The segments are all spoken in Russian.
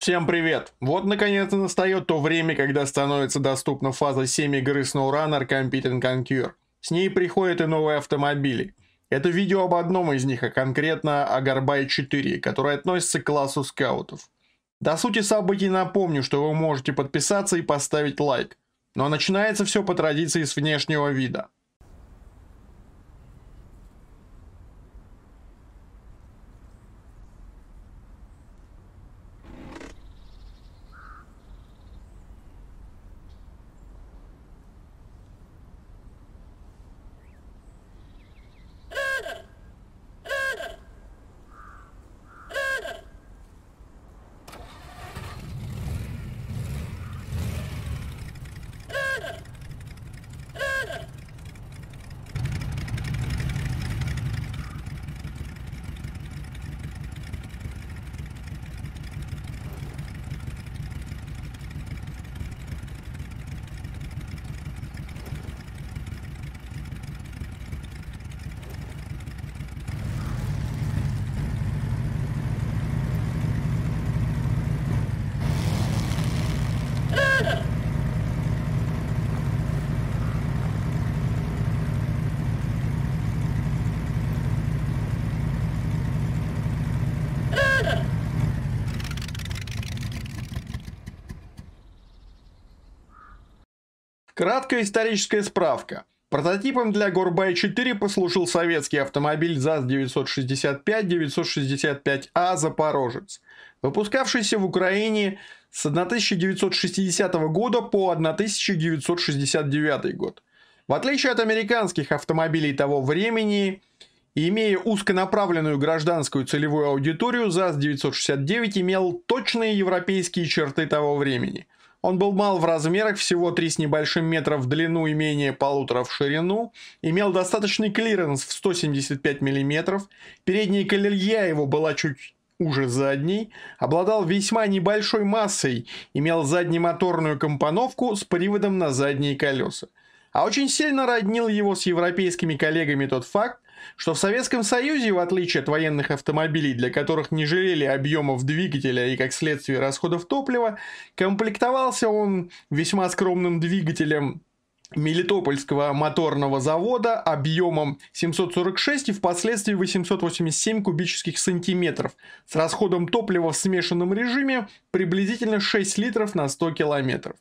Всем привет! Вот наконец-то настает то время, когда становится доступна фаза 7 игры SnowRunner Competing and Conquer. С ней приходят и новые автомобили. Это видео об одном из них, а конкретно о Горбай 4, который относится к классу скаутов. До сути событий напомню, что вы можете подписаться и поставить лайк. Но ну, а начинается все по традиции с внешнего вида. Краткая историческая справка. Прототипом для Горбай-4 послужил советский автомобиль ЗАЗ-965-965А «Запорожец», выпускавшийся в Украине с 1960 года по 1969 год. В отличие от американских автомобилей того времени, имея узконаправленную гражданскую целевую аудиторию, ЗАЗ-969 имел точные европейские черты того времени – он был мал в размерах, всего 3 с небольшим метра в длину и менее полутора в ширину, имел достаточный клиренс в 175 мм, передняя колелья его была чуть уже задней, обладал весьма небольшой массой, имел заднемоторную компоновку с приводом на задние колеса. А очень сильно роднил его с европейскими коллегами тот факт, что в Советском Союзе, в отличие от военных автомобилей, для которых не жалели объемов двигателя и, как следствие, расходов топлива, комплектовался он весьма скромным двигателем Мелитопольского моторного завода объемом 746 и впоследствии 887 кубических сантиметров с расходом топлива в смешанном режиме приблизительно 6 литров на 100 километров.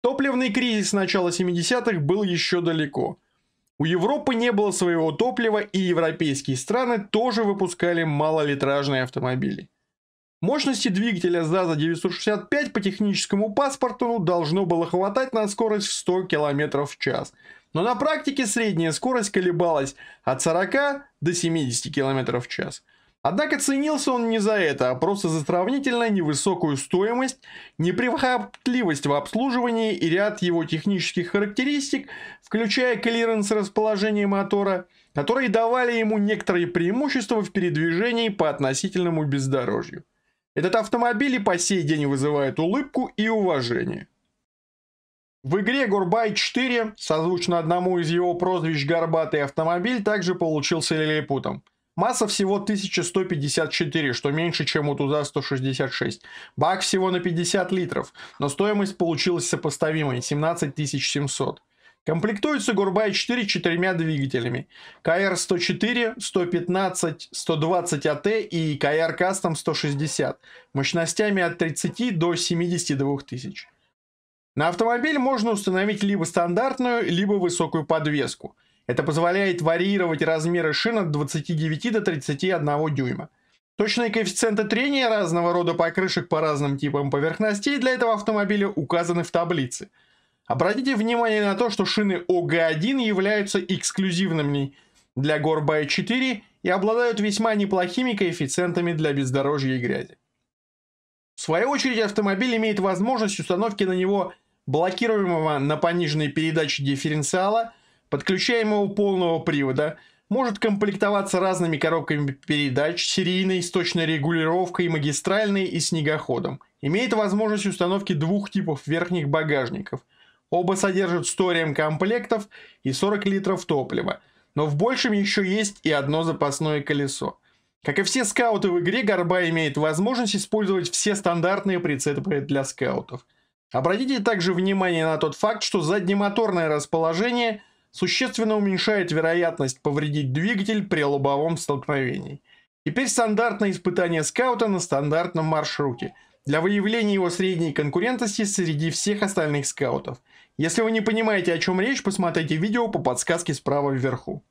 Топливный кризис начала 70-х был еще далеко – у Европы не было своего топлива, и европейские страны тоже выпускали малолитражные автомобили. Мощности двигателя ЗАЗа 965 по техническому паспорту ну, должно было хватать на скорость в 100 км в час. Но на практике средняя скорость колебалась от 40 до 70 км в час – Однако ценился он не за это, а просто за сравнительно невысокую стоимость, неприхотливость в обслуживании и ряд его технических характеристик, включая клиренс расположения мотора, которые давали ему некоторые преимущества в передвижении по относительному бездорожью. Этот автомобиль и по сей день вызывает улыбку и уважение. В игре Горбай 4, созвучно одному из его прозвищ «Горбатый автомобиль», также получился лилипутом. Масса всего 1154, что меньше, чем у туда 166. Бак всего на 50 литров, но стоимость получилась сопоставимой – 17700. Комплектуется Гурбай-4 четырьмя двигателями. КР-104, 115, 120 АТ и КР Custom 160 мощностями от 30 до 72 тысяч. На автомобиль можно установить либо стандартную, либо высокую подвеску – это позволяет варьировать размеры шин от 29 до 31 дюйма. Точные коэффициенты трения разного рода покрышек по разным типам поверхностей для этого автомобиля указаны в таблице. Обратите внимание на то, что шины ОГ-1 являются эксклюзивными для Горбая 4 и обладают весьма неплохими коэффициентами для бездорожья и грязи. В свою очередь автомобиль имеет возможность установки на него блокируемого на пониженной передаче дифференциала – подключаемого полного привода, может комплектоваться разными коробками передач, серийной, с точной регулировкой, магистральной и снегоходом. Имеет возможность установки двух типов верхних багажников. Оба содержат 100 ремкомплектов и 40 литров топлива. Но в большем еще есть и одно запасное колесо. Как и все скауты в игре, Горба имеет возможность использовать все стандартные прицепы для скаутов. Обратите также внимание на тот факт, что заднемоторное расположение – существенно уменьшает вероятность повредить двигатель при лобовом столкновении. Теперь стандартное испытание скаута на стандартном маршруте для выявления его средней конкурентности среди всех остальных скаутов. Если вы не понимаете, о чем речь, посмотрите видео по подсказке справа вверху.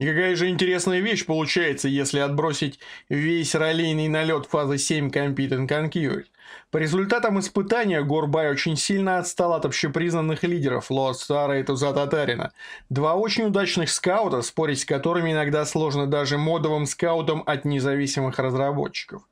И какая же интересная вещь получается, если отбросить весь ролейный налет фазы 7 Compete and Conquer. По результатам испытания Горбай очень сильно отстал от общепризнанных лидеров Лот Стара и Туза Татарина. Два очень удачных скаута, спорить с которыми иногда сложно даже модовым скаутам от независимых разработчиков.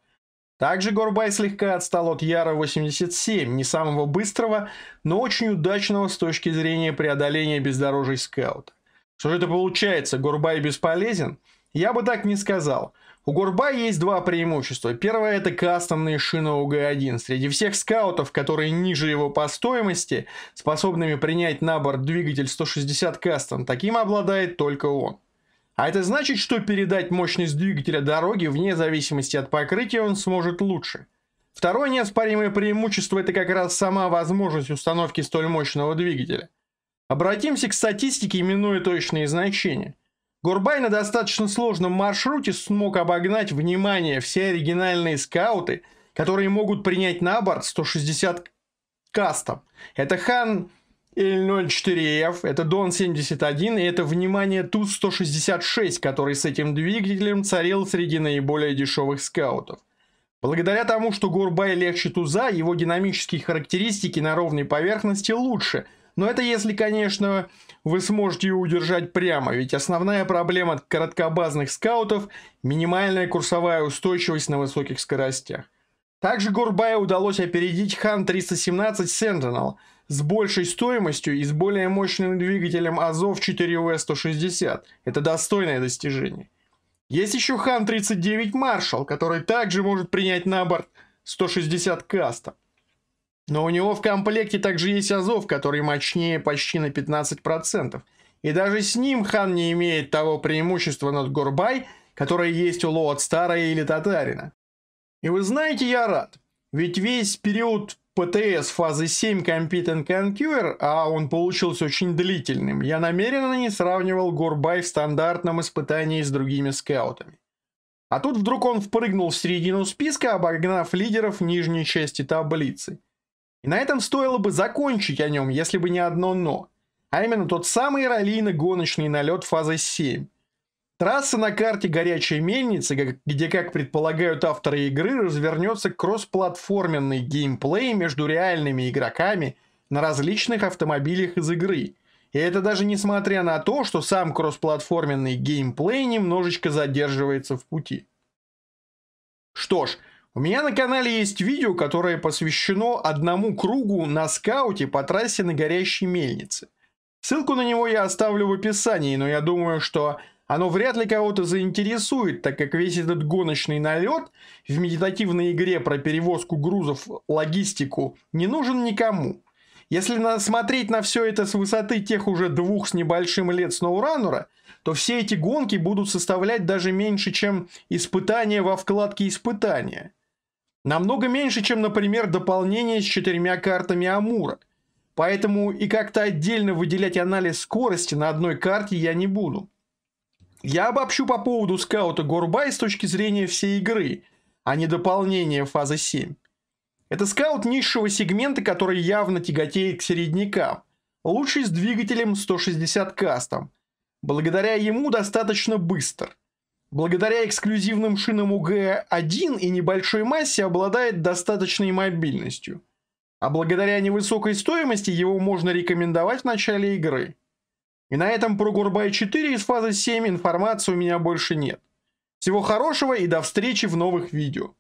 Также Горбай слегка отстал от Яра 87, не самого быстрого, но очень удачного с точки зрения преодоления бездорожий скаута. Что же это получается, Гурбай бесполезен? Я бы так не сказал. У Гурба есть два преимущества. Первое это кастомные шины УГ-1. Среди всех скаутов, которые ниже его по стоимости, способными принять на борт двигатель 160 кастом, таким обладает только он. А это значит, что передать мощность двигателя дороги вне зависимости от покрытия он сможет лучше. Второе неоспоримое преимущество это как раз сама возможность установки столь мощного двигателя. Обратимся к статистике, именуя точные значения. Гурбай на достаточно сложном маршруте смог обогнать, внимание, все оригинальные скауты, которые могут принять на борт 160 кастом. Это Хан L04F, это Дон 71 и это, внимание, Ту-166, который с этим двигателем царил среди наиболее дешевых скаутов. Благодаря тому, что Гурбай легче Туза, его динамические характеристики на ровной поверхности лучше – но это если, конечно, вы сможете удержать прямо, ведь основная проблема короткобазных скаутов – минимальная курсовая устойчивость на высоких скоростях. Также Гурбаю удалось опередить Хан 317 Sentinel с большей стоимостью и с более мощным двигателем Азов 4В160. Это достойное достижение. Есть еще Хан 39 Маршал, который также может принять на борт 160 кастов. Но у него в комплекте также есть Азов, который мощнее почти на 15%. И даже с ним хан не имеет того преимущества над Горбай, которое есть у Лоот Старая или Татарина. И вы знаете, я рад. Ведь весь период ПТС фазы 7 Compete and Conquer, а он получился очень длительным, я намеренно не сравнивал Горбай в стандартном испытании с другими скаутами. А тут вдруг он впрыгнул в середину списка, обогнав лидеров нижней части таблицы – и на этом стоило бы закончить о нем, если бы не одно «но». А именно тот самый раллийно-гоночный налет фазы 7. Трасса на карте «Горячая Мельницы, где, как предполагают авторы игры, развернется кроссплатформенный геймплей между реальными игроками на различных автомобилях из игры. И это даже несмотря на то, что сам кроссплатформенный геймплей немножечко задерживается в пути. Что ж, у меня на канале есть видео, которое посвящено одному кругу на скауте по трассе на горящей мельнице. Ссылку на него я оставлю в описании, но я думаю, что оно вряд ли кого-то заинтересует, так как весь этот гоночный налет в медитативной игре про перевозку грузов, логистику не нужен никому. Если смотреть на все это с высоты тех уже двух с небольшим лет сноураннера, то все эти гонки будут составлять даже меньше, чем испытания во вкладке испытания – Намного меньше, чем, например, дополнение с четырьмя картами Амура. Поэтому и как-то отдельно выделять анализ скорости на одной карте я не буду. Я обобщу по поводу скаута Горбай с точки зрения всей игры, а не дополнения фазы 7. Это скаут низшего сегмента, который явно тяготеет к середнякам. Лучший с двигателем 160 кастом. Благодаря ему достаточно быстро. Благодаря эксклюзивным шинам УГ-1 и небольшой массе обладает достаточной мобильностью. А благодаря невысокой стоимости его можно рекомендовать в начале игры. И на этом про Гурбай 4 из фазы 7 информации у меня больше нет. Всего хорошего и до встречи в новых видео.